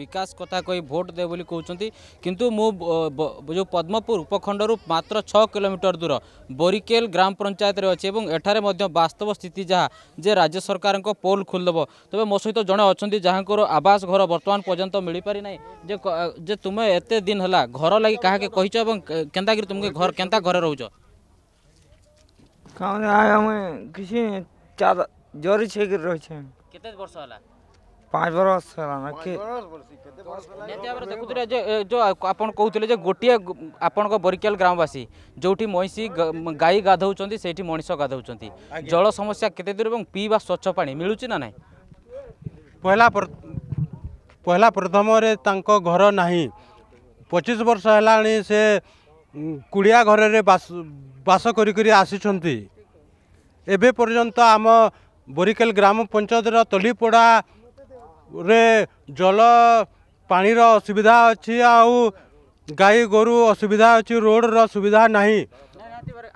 ବିକାଶ କଥା କହି ଭୋଟ ଦେବେ ବୋଲି କହୁଛନ୍ତି କିନ୍ତୁ ମୁଁ ଯେଉଁ ପଦ୍ମପୁର ଉପଖଣ୍ଡରୁ ମାତ୍ର ଛଅ କିଲୋମିଟର ଦୂର ବୋରିକେଲ ଗ୍ରାମ ପଞ୍ଚାୟତରେ ଅଛି ଏବଂ ଏଠାରେ ମଧ୍ୟ ବାସ୍ତବ ସ୍ଥିତି ଯାହା ଯେ ରାଜ୍ୟ ସରକାରଙ୍କ ପୋଲ ଖୋଲିଦେବ ତେବେ ମୋ ସହିତ ଜଣେ ଅଛନ୍ତି ଯାହାଙ୍କର ଆବାସ ଘର ବର୍ତ୍ତମାନ ପର୍ଯ୍ୟନ୍ତ ମିଳିପାରି ନାହିଁ ଯେ ଯେ ତୁମେ ଏତେ ଦିନ ହେଲା ଘର ଲାଗି କାହାକେ କହିଛ ଏବଂ କେନ୍ତାକିରି ତୁମକୁ ଘର କେନ୍ତା ଘରେ ରହୁଛ କାମ ଆମେ କିଛି ଚାର ଜରି ଛେକି ରହିଛେ କେତେ ବର୍ଷ ହେଲା পাঁচ বରଷ ହେଲାନ କି ଯେଉଁ ଆପଣ କହୁଥିଲେ ଯେ ଗୋଟିଏ ଆପଣଙ୍କ ବରିକିଆଲ ଗ୍ରାମବାସୀ ଯେଉଁଠି ମଇଁଷି ଗାଈ ଗାଧଉଛନ୍ତି ସେଇଠି ମଣିଷ ଗାଧଉଛନ୍ତି ଜଳ ସମସ୍ୟା କେତେ ଦୂର ଏବଂ ପିଇବା ସ୍ୱଚ୍ଛ ପାଣି ମିଳୁଛି ନା ନାହିଁ ପହିଲା ପହିଲା ପ୍ରଥମରେ ତାଙ୍କ ଘର ନାହିଁ ପଚିଶ ବର୍ଷ ହେଲାଣି ସେ କୁଡ଼ିଆ ଘରରେ ବାସ କରିକରି ଆସିଛନ୍ତି ଏବେ ପର୍ଯ୍ୟନ୍ତ ଆମ ବରିକେଲ ଗ୍ରାମ ପଞ୍ଚାୟତର ତଳିପଡ଼ା रे जल पासुविधा अझै आउ गाई गोरु असुविधा अरू रोड रो सुविधा नै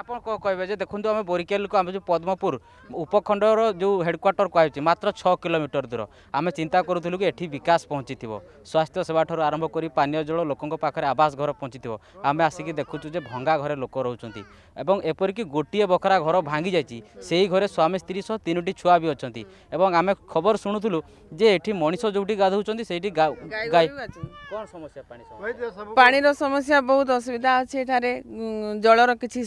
ଆପଣ କହିବେ ଯେ ଦେଖନ୍ତୁ ଆମେ ବୋରିକିଆଲକୁ ଆମେ ଯେଉଁ ପଦ୍ମପୁର ଉପଖଣ୍ଡର ଯେଉଁ ହେଡ଼କ୍ୱାର୍ଟର କୁହାଯାଉଛି ମାତ୍ର ଛଅ କିଲୋମିଟର ଦୂର ଆମେ ଚିନ୍ତା କରୁଥିଲୁ କି ଏଠି ବିକାଶ ପହଞ୍ଚିଥିବ ସ୍ୱାସ୍ଥ୍ୟ ସେବାଠାରୁ ଆରମ୍ଭ କରି ପାନୀୟ ଜଳ ଲୋକଙ୍କ ପାଖରେ ଆବାସ ଘର ପହଞ୍ଚିଥିବ ଆମେ ଆସିକି ଦେଖୁଛୁ ଯେ ଭଙ୍ଗା ଘରେ ଲୋକ ରହୁଛନ୍ତି ଏବଂ ଏପରିକି ଗୋଟିଏ ବଖରା ଘର ଭାଙ୍ଗି ଯାଇଛି ସେଇ ଘରେ ସ୍ୱାମୀ ସ୍ତ୍ରୀ ସହ ତିନୋଟି ଛୁଆ ବି ଅଛନ୍ତି ଏବଂ ଆମେ ଖବର ଶୁଣୁଥିଲୁ ଯେ ଏଠି ମଣିଷ ଯେଉଁଠି ଗାଧଉଛନ୍ତି ସେଇଠି ଗାଈ କ'ଣ ସମସ୍ୟା ପାଣି ପାଣିର ସମସ୍ୟା ବହୁତ ଅସୁବିଧା ଅଛି ଏଠାରେ ଜଳର କିଛି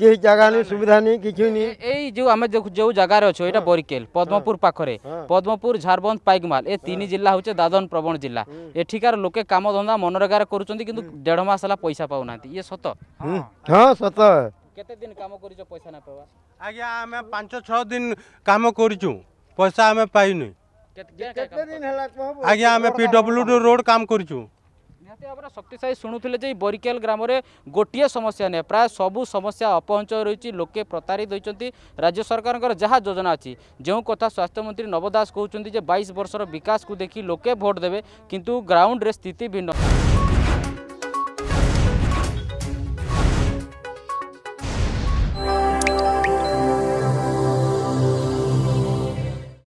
কেহি জায়গা নেই সুবিধা নেই কিছু নেই এই যে আমি যে জায়গায় অছু এটা বরিকেল পদ্মপুর পাখে পদ্মপুর ঝাড়বন্দ পাইকমাল এ তিন জেলা হচ্ছে দাদন প্রবণ জেলা এঠিকার লোকে কাম ধন্দা মনরেগার করছেন কিন্তু দেড় মাস হল পয়সা পাও না ইয়ে সত হ্যাঁ সত কেতে দিন কাম করিছ পয়সা না পাওয়া আজ্ঞা আমি পাঁচ ছ দিন কাম করিছু পয়সা আমি পাইনি কেতে দিন হলা আজ্ঞা আমি পিডব্লিউডি রোড কাম করিছু ନିହାତି ଭାବରେ ଶକ୍ତିଶାଳୀ ଶୁଣୁଥିଲେ ଯେ ବରିକେଲ ଗ୍ରାମରେ ଗୋଟିଏ ସମସ୍ୟା ନୁହେଁ ପ୍ରାୟ ସବୁ ସମସ୍ୟା ଅପହଞ୍ଚ ରହିଛି ଲୋକେ ପ୍ରତାରିତ ହୋଇଛନ୍ତି ରାଜ୍ୟ ସରକାରଙ୍କର ଯାହା ଯୋଜନା ଅଛି ଯେଉଁ କଥା ସ୍ୱାସ୍ଥ୍ୟମନ୍ତ୍ରୀ ନବ ଦାସ କହୁଛନ୍ତି ଯେ ବାଇଶ ବର୍ଷର ବିକାଶକୁ ଦେଖି ଲୋକେ ଭୋଟ୍ ଦେବେ କିନ୍ତୁ ଗ୍ରାଉଣ୍ଡରେ ସ୍ଥିତି ଭିନ୍ନ